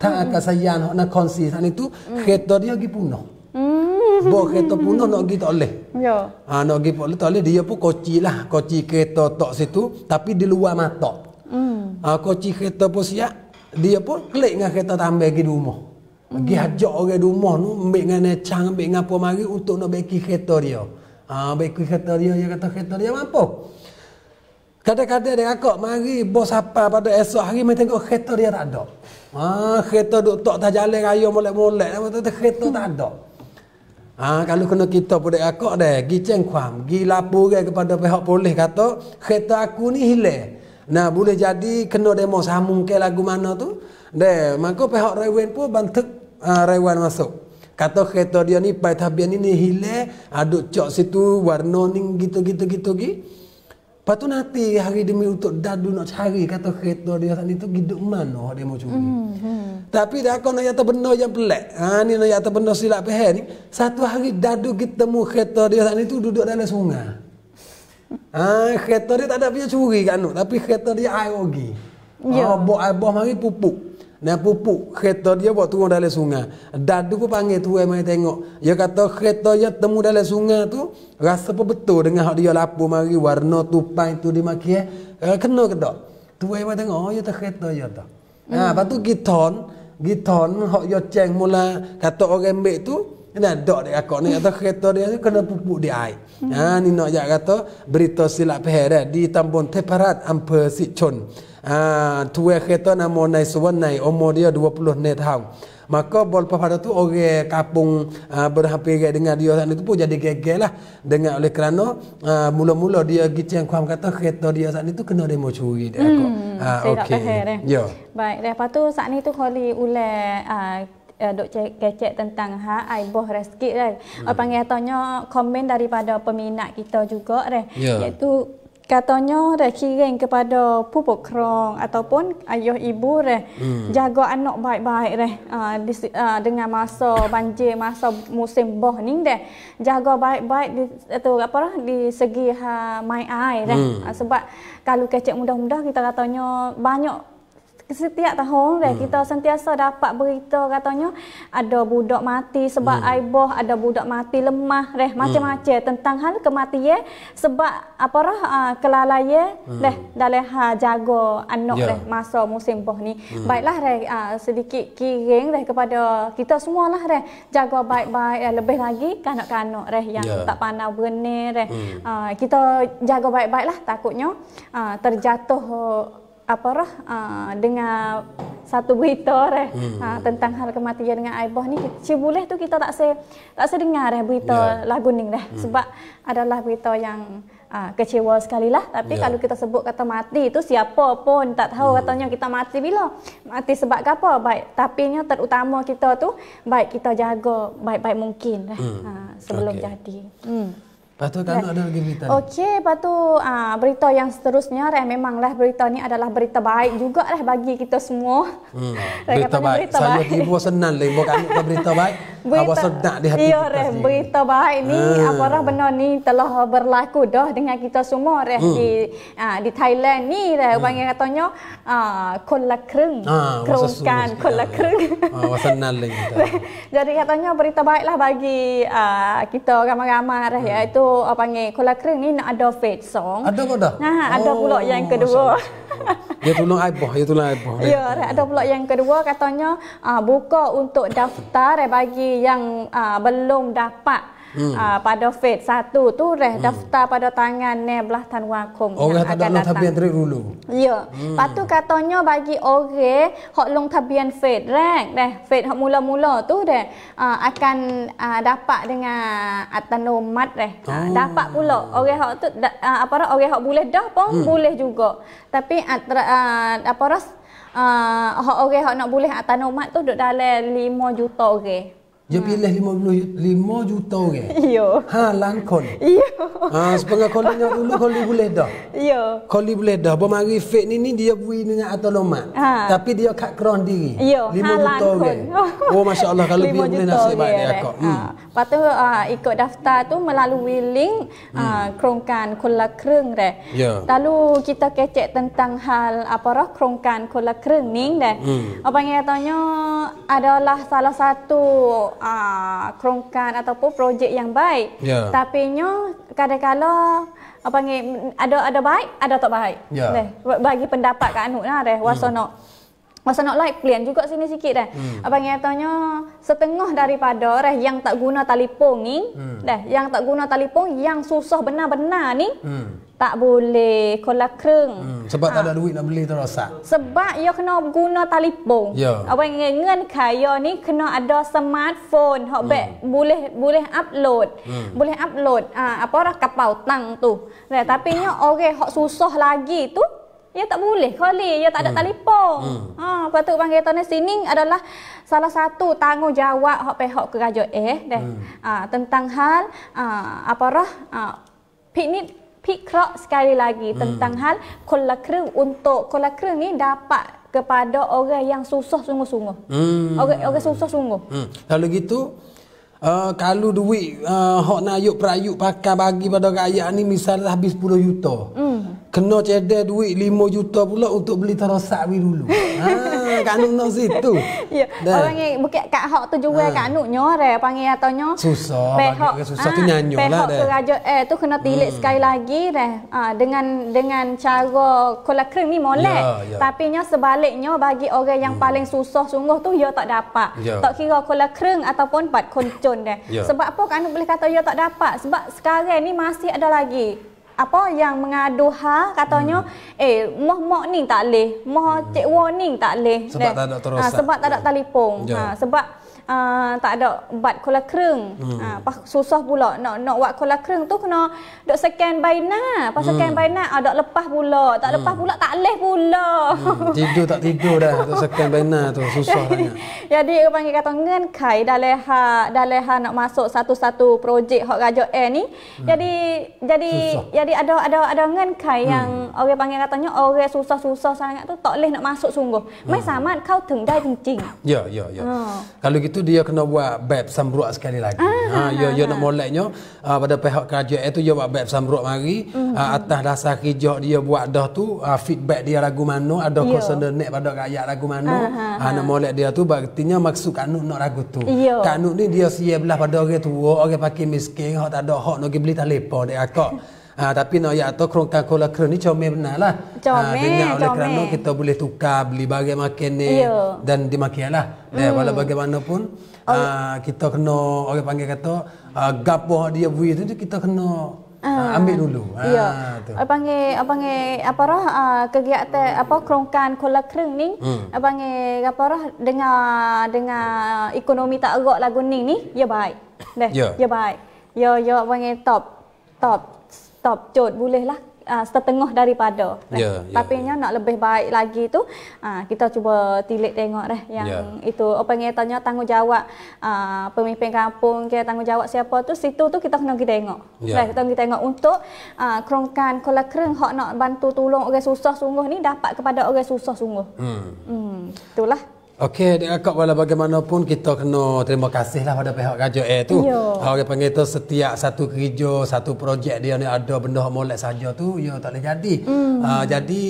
Speaker 2: tak mm. akan sayang nak konsi san itu, mm. kereta dia pergi punah. Mm. Bo kereta punah nak pergi tak boleh. Ya. Ha, nak pergi tak boleh, dia pun koci lah. Koci kereta tok situ, tapi di luar matok. Mm. Ha, koci kereta pun siap, dia pun kelik dengan kereta tambah pergi di rumah. Hmm. Pergi mm. ajak orang rumah tu, ambil dengan necang, ambil dengan apa untuk nak beki kereta dia. Ha, beki kereta dia, dia kata kereta dia mampu. Kadang-kadang dia kakak mari bos apa pada esok hari mai tengok kereta dia tak ada. Ha ah, kereta duduk tok tak jalan raya molek-molek apa tu kereta tak ada. Ha ah, kalau kena kita pada kakak dah gi cengkuam, gi laporan kepada pihak polis kata kereta aku ni hilang. Nah boleh jadi kena demo samung ke lagu mana tu. Dah maka pihak rewan pun bantuk uh, ha, Rewen masuk. Kata kereta dia ni pai habian ni hilang, aduk cok situ warna ning gitu-gitu gitu, gitu. Lepas tu nanti hari demi untuk dadu nak cari kata kereta dia saat itu hidup mana dia mau curi. Mm-hmm. Tapi dah akan nak yata benda yang pelik. Ha, ni nak yata benda silap pehe ni. Satu hari dadu kita temu kereta dia saat itu duduk dalam sungai. Ha, kereta dia tak ada punya curi kan. Tapi kereta dia air lagi. Ya. Yeah. Ha, buat air mari pupuk. Nah pupuk kereta dia buat turun dalam sungai. Dadu pun panggil tu yang eh, mari tengok. Dia kata kereta dia temu dalam sungai tu rasa pun betul dengan hak dia lapu mari warna tupai tu dia maki eh. eh kena ke tak? Tu yang eh, mari tengok oh ya tu kereta dia tu. Hmm. Ha ah, patu giton, giton hak dia ceng mula kata orang ambil tu Nah, dok dia kau ni kata kereta dia tu kena pupuk di air. Hmm. Ha ni nak jak kata berita silap peher di tambun Teparat Amper Sichon ha tua kereta nama naik suan naik umur dia 20 net tahun maka bola pada tu orang kapung ha, berhampir dengan dia sana tu pun jadi gegel lah dengan oleh kerana mula-mula dia gitu yang kuam kata kereta dia sana tu kena demo curi dia hmm, ha, okey ya
Speaker 1: baik lepas tu saat ni tu kali ulah uh, dok cek kecek tentang ha ai boh reskit kan. Hmm. Apa Panggil tanya komen daripada peminat kita juga reh. Yeah. Iaitu katanya dah kirim kepada pupuk krong ataupun ayah ibu dah hmm. jaga anak baik-baik dah uh, uh, dengan masa banjir masa musim boh ni dah jaga baik-baik atau apa lah di segi ha, mai air dah hmm. uh, sebab kalau kecek mudah-mudah kita katanya banyak setiap tahun eh, hmm. kita sentiasa dapat berita katanya ada budak mati sebab hmm. aiboh ada budak mati lemah reh hmm. macam-macam hmm. tentang hal kematian sebab apa rah uh, ah, kelalaian deh hmm. dalam ha jaga anak yeah. reh masa musim boh ni hmm. baiklah reh uh, sedikit kiring reh kepada kita semua lah reh jaga baik-baik reh. lebih lagi kanak-kanak reh yang yeah. tak pandai berenang reh hmm. uh, kita jaga baik-baiklah takutnya uh, terjatuh aparah uh, ah, dengan satu berita reh hmm. ha, tentang hal kematian dengan Aibah ni si boleh tu kita tak se tak se dengar reh berita yeah. lagu ni reh hmm. sebab adalah berita yang uh, kecewa sekali lah tapi yeah. kalau kita sebut kata mati itu siapa pun tak tahu hmm. katanya kita mati bila mati sebab apa baik tapi nya terutama kita tu baik kita jaga baik-baik mungkin hmm. ha, sebelum okay. jadi hmm.
Speaker 2: Patut kan ada lagi berita.
Speaker 1: Okey, patu uh, ah, berita yang seterusnya rai memanglah berita ni adalah berita baik jugalah bagi kita semua.
Speaker 2: Hmm. [LAUGHS] Berita baik. Berita Saya baik. ibu senang lah ibu kan berita baik. [LAUGHS] Berita, apa sedak di hati. Ya rai,
Speaker 1: berita baik ni hmm. apa orang benda ni telah berlaku dah dengan kita semua rai hmm. di uh, di Thailand ni rai hmm. panggil katanya a uh, kola Ha, kerungkan kola kreng.
Speaker 2: Ah, ah senang lah kita.
Speaker 1: [LAUGHS] Jadi katanya berita baiklah bagi uh, kita ramai-ramai rai hmm. iaitu apa uh, panggil Kuala Kering ni nak ada Fade song. Ada ke dah? Nah, ada oh, pula yang kedua.
Speaker 2: Dia tolong ai boh, dia tolong ai boh. Ya,
Speaker 1: ada pula yang kedua katanya uh, buka untuk daftar eh, bagi yang uh, belum dapat hmm. uh, pada fed satu tu reh hmm. daftar pada tangan ne belah tan wakum orang oh, yang tak ada long tabian terik dulu ya hmm. patu katanya bagi orang hok long tabian fed rek deh fed hok mula-mula tu deh uh, ah, akan uh, dapat dengan autonomat deh oh. uh, dapat pula orang hok tu uh, apa orang orang hok boleh dah pun hmm. boleh juga tapi uh, apa ras Uh, orang-orang nak boleh atas nomad tu duduk dalam 5 juta orang. Okay.
Speaker 2: Dia hmm. pilih 5, 5 juta orang. Ya. Ha, langkon. Ya. Ha, sepengah kali yang dulu, kali boleh dah. Ya. Kali boleh dah. Bermari fit ni, ni dia beri dengan autonomat. Ha. Tapi dia kat kerong diri. Ya. Lima ha, juta orang.
Speaker 1: Oh, Masya Allah. Kalau dia boleh nasib baik dia eh. kok. Hmm. Ha. Lepas tu, ha, ikut daftar tu melalui link uh, hmm. kerongkan kola kering. Ya. Lalu kita kecek tentang hal apa roh kerongkan kola kereng ni. Hmm. Apa yang katanya adalah salah satu uh, ah, kerongkan ataupun projek yang baik. Yeah. Tapi nyo kadang-kadang apa ni ada ada baik, ada tak baik. Yeah. Deh, bagi pendapat Kak Anu lah deh, wasono. Hmm. Masa nak like kalian juga sini sikit dah. Hmm. Apa ngatanya setengah daripada orang yang tak guna telefon ni, hmm. dah yang tak guna telefon yang susah benar-benar ni,
Speaker 2: hmm.
Speaker 1: tak boleh kola kereng. Hmm.
Speaker 2: Sebab ha. tak ah. ada duit nak beli terosak.
Speaker 1: Sebab ia kena guna telefon. Yeah. Apa yang ngengen kaya ni kena ada smartphone, hok hmm. boleh boleh upload. Hmm. Boleh upload ha, apa orang kapau tang tu. Dah, tapi nya orang hok susah lagi tu Ya tak boleh kali, ya tak ada hmm. telefon. Hmm. Ha, patut panggil tanah sini adalah salah satu tanggungjawab hak pihak kerajaan eh deh. Hmm. Ha, tentang hal ha, apa roh ha, piknik pikrok sekali lagi hmm. tentang hal kolakru untuk kolakru ni dapat kepada orang yang susah sungguh-sungguh. Hmm. Orang, orang susah sungguh.
Speaker 2: Hmm. Kalau gitu Uh, kalau duit uh, hok nak ayuk perayuk pakai bagi pada rakyat ni misalnya habis 10 juta. Hmm kena cedek duit 5 juta pula untuk beli terosak wi dulu. Ha, kat anu nak situ. [LAUGHS]
Speaker 1: Ya. Yeah. Orang yang bukan kat hak tu jual ha. kat anu nyore panggil atonyo. Susah. Pehok susah ha, tu ah, nyanyo lah Pehok tu eh tu kena tilik hmm. sekali lagi deh. Ah, ha, dengan dengan cara kolak krim ni molek. Yeah, yeah. Tapi nya sebaliknya bagi orang yang hmm. paling susah sungguh tu ya tak dapat. Yeah. Tak kira kolak krim ataupun pat koncon deh. Yeah. Sebab apa kan boleh kata ya tak dapat? Sebab sekarang ni masih ada lagi apa yang mengadu ha katanya hmm. eh moh moh ni tak leh moh cik warning tak leh sebab tak ada terus ha, lah. sebab tak ada ya. telefon ya. ha, sebab Ah, tak ada bat kolah kering, Hmm. Uh, susah pula nak nak buat kolah kering tu kena dok scan baina. Pas hmm. scan baina ada uh, lepas pula. Tak hmm. lepas pula tak leh pula. Hmm. Tidur
Speaker 2: tak tidur dah dok scan baina tu susah
Speaker 1: [LAUGHS] Jadi aku panggil kata ngen kai dah leh dah leh nak masuk satu-satu projek hok raja air ni. Hmm. Jadi jadi susah. jadi ada ada ada ngen kai hmm. yang orang panggil katanya orang susah-susah sangat tu tak leh nak masuk sungguh. Hmm. Mai sama kau teng dai Ya ya ya. Ha.
Speaker 2: Kalau gitu itu dia kena buat bab samruak sekali lagi.
Speaker 1: Ah, ha, ah,
Speaker 2: yo nak moleknya uh, pada pihak kerajaan itu dia buat bab samruak mari mm-hmm. uh, atas dasar kerja dia buat dah tu uh, feedback dia lagu mana ada concern nak pada rakyat lagu mana ah, ah, ah, nak molek dia tu berartinya maksud kanun nak lagu tu. Kanu ni dia sia pada orang tua, orang pakai miskin, hak tak ada hak nak beli telefon dekat akak. [LAUGHS] Ah tapi nak ayat tu kerongkan kola kerong ni comel benar lah. Ha, comel, ha, oleh kerana kita boleh tukar, beli bagai makan ni dan dimakai lah. Mm. Eh, hmm. walau bagaimanapun, ha, oh. uh, kita kena, orang panggil kata, uh, gapoh dia buih itu kita kena
Speaker 1: Uh, ambil dulu. Ya. Ha, apa ngi apa ngi apa roh uh, kegiatan hmm. apa kerongkan kola kering ni hmm. apa ngi apa roh dengan dengar ekonomi tak agak lagu ni ni ya baik. Deh. Ya. ya baik. Ya ya apa ngi top top top jod bolehlah uh, ah, setengah daripada. Yeah, yeah, ya, Tapi yeah. Ya. nak lebih baik lagi tu uh, kita cuba tilik tengok deh yang yeah. itu apa oh, yang tanya tanggungjawab uh, pemimpin kampung ke tanggungjawab siapa tu situ tu kita kena ya. kita tengok. Yeah. Kita kena tengok untuk uh, kerongkan kalau kereng hok nak bantu tolong orang susah sungguh ni dapat kepada orang susah sungguh. Hmm. hmm itulah.
Speaker 2: Okey, dengan kau wala bagaimanapun kita kena terima kasihlah pada pihak kerja air tu. Ya. Orang panggil tu setiap satu kerja, satu projek dia ni ada benda molek saja tu, ya tak boleh jadi. Hmm. Uh, jadi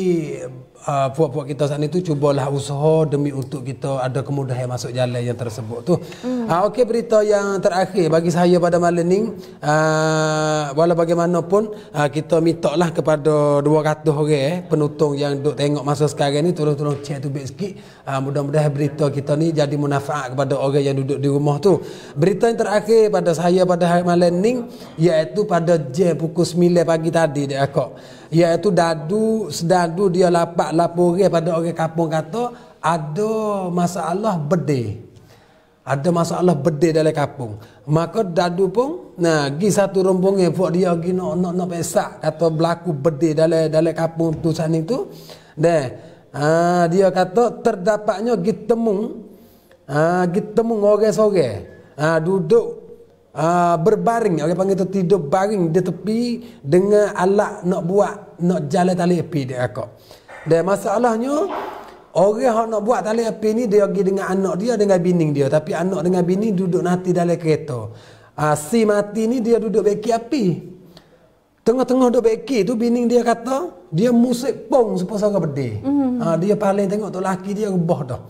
Speaker 2: uh, puak-puak kita saat ini tu cubalah usaha demi untuk kita ada kemudahan masuk jalan yang tersebut tu. Hmm. Uh, Okey berita yang terakhir bagi saya pada malam ini uh, ah, walau bagaimanapun uh, kita minta kepada 200 orang eh, penutung yang duk tengok masa sekarang ni tolong-tolong cek tu baik sikit. Uh, mudah-mudahan berita kita ni jadi manfaat kepada orang yang duduk di rumah tu. Berita yang terakhir pada saya pada hari malam ini iaitu pada je pukul 9 pagi tadi dia aku iaitu dadu sedadu dia lapak laporan pada orang kampung kata ada masalah bedih ada masalah bedih dalam kampung maka dadu pun nah gi satu rombongan buat dia gi nak nak nak pesak kata berlaku bedih dalam dalam kampung tu sana tu deh ah ha, dia kata terdapatnya gi temung ah gi temung orang-orang ah duduk Ah, berbaring orang panggil tidur baring di tepi dengan alat nak buat nak jala tali api dia rakak dan masalahnya orang yang nak buat tali api ni dia pergi dengan anak dia dengan bini dia tapi anak dengan bini duduk nanti dalam kereta uh, si mati ni dia duduk beki api tengah-tengah duduk beki tu bini dia kata dia musik pong supaya ke pedih mm-hmm. uh, ah, dia paling tengok tu laki dia rebah dah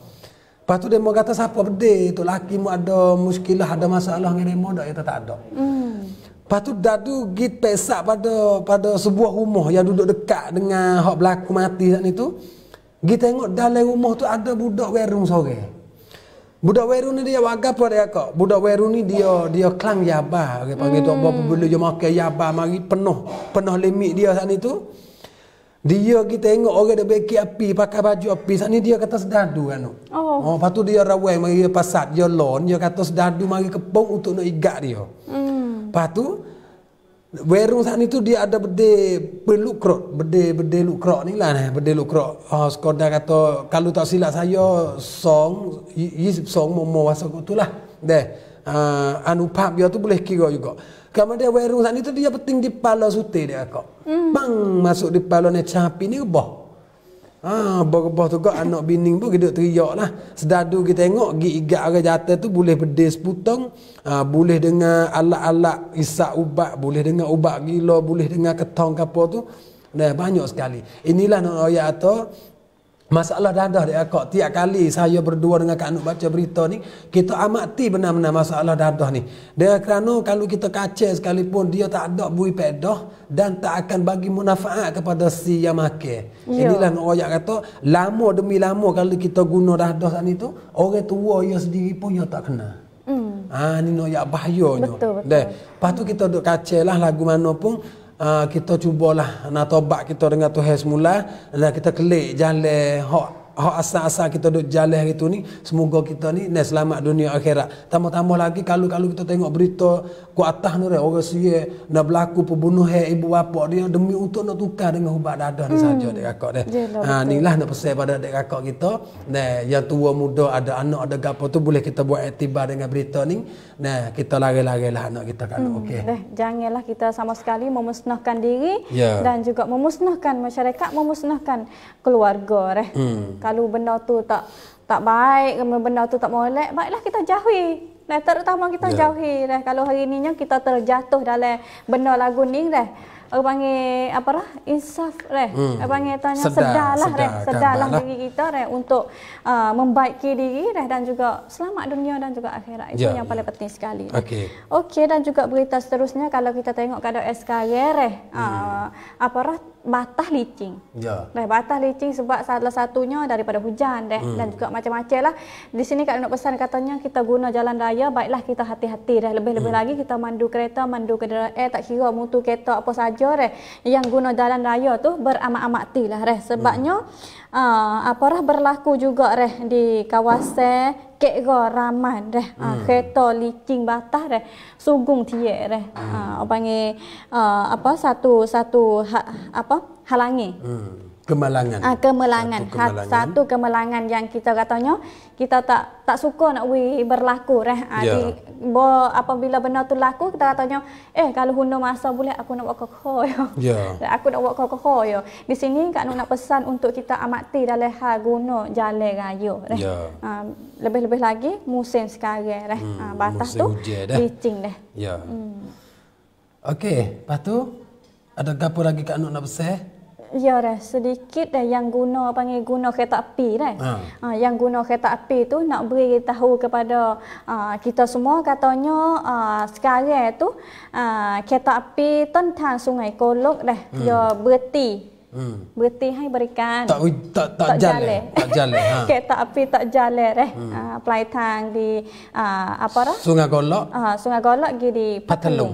Speaker 2: Lepas tu dia mau kata siapa bede tu laki mu ada muskilah ada masalah ngene mu dak itu tak ada. Hmm. Lepas tu dadu git pesak pada pada sebuah rumah yang duduk dekat dengan hak berlaku mati sat ni tu. Git tengok dalam rumah tu ada budak werung sore. Budak werung ni dia waga apa dia kok? Budak werung ni dia dia klang yabah. Okay, panggil hmm. tu apa boleh je makan yabah mari penuh penuh limit dia sat ni tu. Dia pergi tengok orang ada beki api, pakai baju api. Saat ni dia kata sedadu kan. Oh. oh lepas tu dia rawai, mari dia pasat, dia lon. Dia kata sedadu, mari kepung untuk nak igat dia. Hmm. Lepas tu, Werung saat ni tu dia ada bede pelukrok, bede bede lukrok ni lah, eh, bede lukrok. Oh, ah, Skoda kata kalau tak silap saya song, yis song mau mau tu lah. Deh, uh, anu pap dia tu boleh kira juga. Kamu dia wear sana tu dia penting di pala sute dia kok. Mm. Bang masuk di pala ni capi ni boh. Ah, ha, boh-boh tu kok anak bining pun kita teriak lah. Sedadu kita tengok gi igak ke jatah tu boleh berdes putong. Ah, ha, boleh dengan ala-ala isak ubak, Boleh dengan ubak gilo, Boleh dengan ketong kapal tu. Nah, banyak sekali. Inilah nak ayat atau Masalah dadah dia kok tiap kali saya berdua dengan Kak Anuk baca berita ni kita amati benar-benar masalah dadah ni. Dia kerana kalau kita kacau sekalipun dia tak ada bui pedah dan tak akan bagi manfaat kepada si yang makan. Ya. Inilah orang yang kata lama demi lama kalau kita guna dadah sana itu orang tua dia sendiri pun dia tak kena. Hmm. Ah ha, ni no yak bahayanya. Betul. betul. Dah. Pastu kita duk kacelah lagu mana pun Ah, kita cubalah nak tobat kita dengan Tuhan semula dan kita kelik jalan hak Hak asal-asal kita duduk jalan itu ni Semoga kita ni Nes selamat dunia akhirat Tambah-tambah lagi Kalau-kalau kita tengok berita Ku atas ni Orang siya Nak berlaku pembunuhan ibu bapa dia Demi untuk nak tukar dengan ubat dadah ni hmm. saja hmm. Dek kakak dia Ni lah ha, nak pesan pada dek kakak kita nah, Yang tua muda ada anak ada gapa tu Boleh kita buat aktibar dengan berita ni Nah, kita lari-lari lah anak kita kan. Hmm. Okay.
Speaker 1: janganlah kita sama sekali memusnahkan diri ya. dan juga memusnahkan masyarakat, memusnahkan keluarga. Reh. Hmm kalau benda tu tak tak baik, benda tu tak molek, baiklah kita jauhi. Nah, terutama kita yeah. jauhi dah. Kalau hari ini yang kita terjatuh dalam benda lagu ni dah. Orang panggil apa lah, insaf dah. Hmm. Orang panggil tanya sedarlah dah, sedarlah diri kita dah untuk uh, membaiki diri dah dan juga selamat dunia dan juga akhirat. Itu yeah. yang ya. paling penting sekali. Okey. Okey dan juga berita seterusnya kalau kita tengok keadaan sekarang dah. Hmm. Uh, apa lah, batas licin. Ya. Dah batas licin sebab salah satunya daripada hujan deh hmm. dan juga macam-macam lah. Di sini kalau nak pesan katanya kita guna jalan raya baiklah kita hati-hati deh. Lebih-lebih hmm. lagi kita mandu kereta, mandu kenderaan eh, tak kira mutu kereta apa saja deh yang guna jalan raya tu beramat-amat lah deh. Sebabnya hmm. Ah, apa dah berlaku juga reh di kawasan Kek go raman reh. Hmm. Ah, kereta licin batas reh. Sugung tiye reh. Hmm. Ah, apa panggil ah, apa satu satu ha, apa halangi.
Speaker 2: Hmm kemalangan. Ah
Speaker 1: kemalangan. Satu kemalangan. satu kemalangan yang kita katanya kita tak tak suka nak we berlaku reh. Ha, ya. bo apabila benda tu laku kita katanya eh kalau huno masa boleh aku nak buat kokoh yo. Ya. ya. [LAUGHS] Aku nak buat kokoh yo. Di sini Kak nak pesan untuk kita amati dalam hal guna jalan raya reh. Ya. Ah, lebih-lebih lagi musim sekarang reh. Hmm, ha, batas tu licin deh. Ya. Hmm.
Speaker 2: Okey, patu ada gapo lagi Kak nak pesan?
Speaker 1: Ya, dah sedikit dah yang guna panggil guna kereta api dah. Ha. Uh, yang guna kereta api tu nak beri tahu kepada uh, kita semua katanya uh, sekarang tu uh, kereta api tentang Sungai Kolok dah hmm. dia ya, berhenti. Hmm. Berhenti hai berikan. Tak tak
Speaker 2: tak, tak jalan. Eh. Tak jalan. Ha. [LAUGHS] kereta
Speaker 1: api tak jalan eh. Hmm. Uh, di uh, apa dah? Sungai Kolok. Uh, Sungai Kolok gi di Patelung.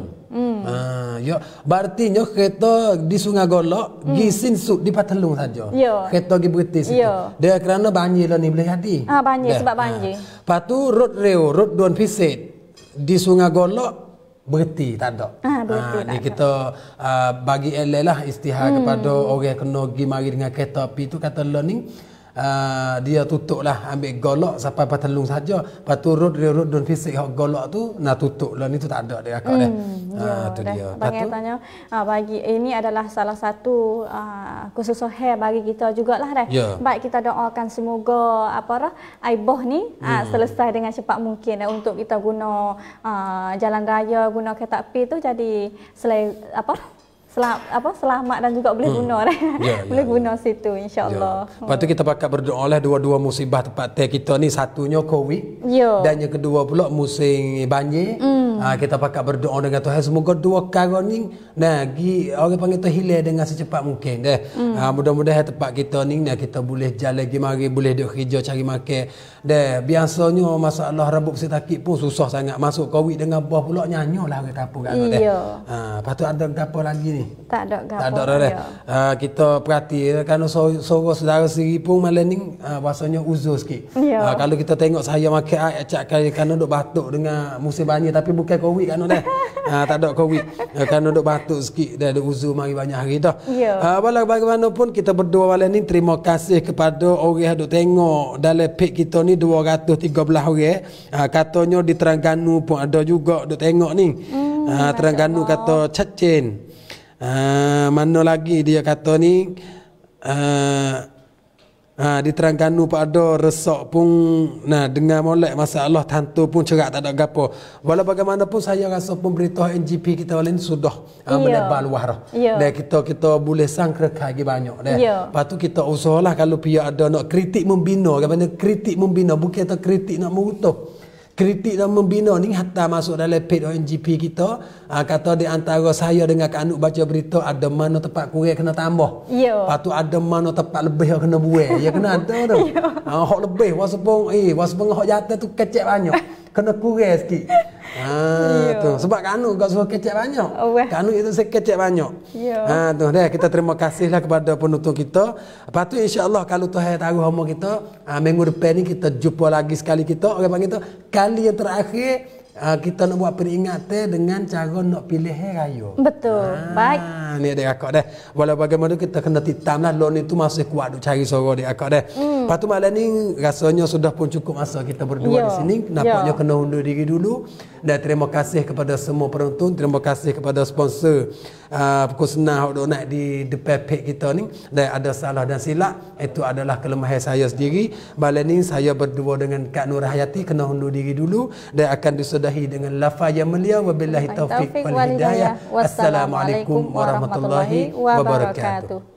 Speaker 1: Patelung. Hmm.
Speaker 2: Ah, ya, bertinya kereta di Sungai Golok hmm. gi sinsu di Patelung saja. Kereta gi berhenti situ. Yo. Dia kerana banjir lah ni boleh jadi. Ah, banjir Dah. sebab banjir. Ah. Patu rut reo, rut don pisit di Sungai Golok berhenti tak ada.
Speaker 1: Ah, ah, tak ni
Speaker 2: kita ah, bagi elelah istihar hmm. kepada orang kena pergi mari dengan kereta api tu kata learning uh, dia tutup lah ambil golok sampai patelung saja lepas tu rod dia rod fisik hak golok tu nah tutup lah ni tu tak ada dia akak hmm, dia ah, ya, ha tu dia bagi tanya
Speaker 1: ha, bagi eh, ini adalah salah satu uh, khusus hair bagi kita jugalah dah yeah. baik kita doakan semoga apa lah aiboh ni hmm. uh, selesai dengan cepat mungkin dah, eh, untuk kita guna uh, jalan raya guna kereta api tu jadi selai apa selam, apa selamat dan juga boleh hmm. guna hmm. eh. ya, ya [LAUGHS] boleh ya, guna situ insyaallah. Ya. Lepas
Speaker 2: tu kita pakai berdoa lah dua-dua musibah tempat teh kita ni satunya covid ya. dan yang kedua pula musim banjir. Hmm. Ha, kita pakat berdoa dengan Tuhan semoga dua perkara ni nah gi orang panggil tu hilang dengan secepat mungkin deh. Hmm. Ha, mudah-mudahan tempat kita ni nah kita boleh jalan lagi mari boleh dok kerja cari makan. Deh biasanya masalah rabuk sitakit pun susah sangat masuk covid dengan buah pula nyanyolah kata apa kan deh. Ha ah, patut ada gapo lagi ni.
Speaker 1: Tak ada gapo. Tak ada dah.
Speaker 2: Ha, kita perhati eh, kan sorok saudara sendiri pun malam ni ha, rasanya uzur sikit. Ha, kalau kita tengok saya makan cak cakap kan dok batuk dengan musim banyak tapi bukan bukan covid kan dah. [LAUGHS] Ha tak ada covid. Ah, kan duk batuk sikit dah ada uzur mari banyak hari dah. Ha ya. yeah. uh, bagaimanapun kita berdua malam ni terima kasih kepada orang yang duk tengok dalam pek kita ni 213 orang. Uh, katanya di Terengganu pun ada juga duk tengok ni. Mm, uh, Terengganu kata Cacin. Uh, mana lagi dia kata ni uh, Ha, di Terengganu pun ada resok pun nah dengan molek masalah tantu pun cerak tak ada gapo. Walau bagaimanapun saya rasa pemberitahu NGP kita walin sudah ha, uh, melebar luar. Dan kita kita boleh sangkrek lagi banyak dah. Lepas tu kita usahalah kalau pihak ada nak kritik membina, kan kritik membina bukan atau kritik nak mengutuk kritik dan membina ni hatta masuk dalam page ONGP kita uh, kata di antara saya dengan Kak Anuk baca berita ada mana tempat kurang kena tambah ya lepas tu ada mana tempat lebih yang kena buat ya kena ada tu [LAUGHS] ya. uh, ah, hak lebih walaupun eh walaupun hak jatuh tu kecek banyak [LAUGHS] kena kurang sikit Ah, tu. Sebab kanu kau suka kecek banyak. Oh, kanu itu saya kecek banyak. Ya. Ha, tu. Dah, kita terima kasihlah kepada penonton kita. Lepas tu insyaAllah kalau Tuhan tahu homo kita, ha, minggu depan ni kita jumpa lagi sekali kita. Orang panggil tu, kali yang terakhir, Uh, kita nak buat peringatan dengan cara nak pilih raya.
Speaker 1: Betul. Ah, Baik.
Speaker 2: Ni ada akak dah. Walau bagaimana kita kena titam lah. ni tu masih kuat duk cari sorok di akak dah. Hmm. Lepas tu malam ni rasanya sudah pun cukup masa kita berdua Yo. di sini. Nampaknya Yo. kena undur diri dulu dan terima kasih kepada semua penonton terima kasih kepada sponsor uh, kusnah donat di depan page kita ni dan ada salah dan silap itu adalah kelemahan saya sendiri balik ni saya berdua dengan Kak Nur Hayati kena undur diri dulu dan akan disudahi dengan lafaz yang mulia wabillahi taufiq wal hidayah assalamualaikum warahmatullahi wabarakatuh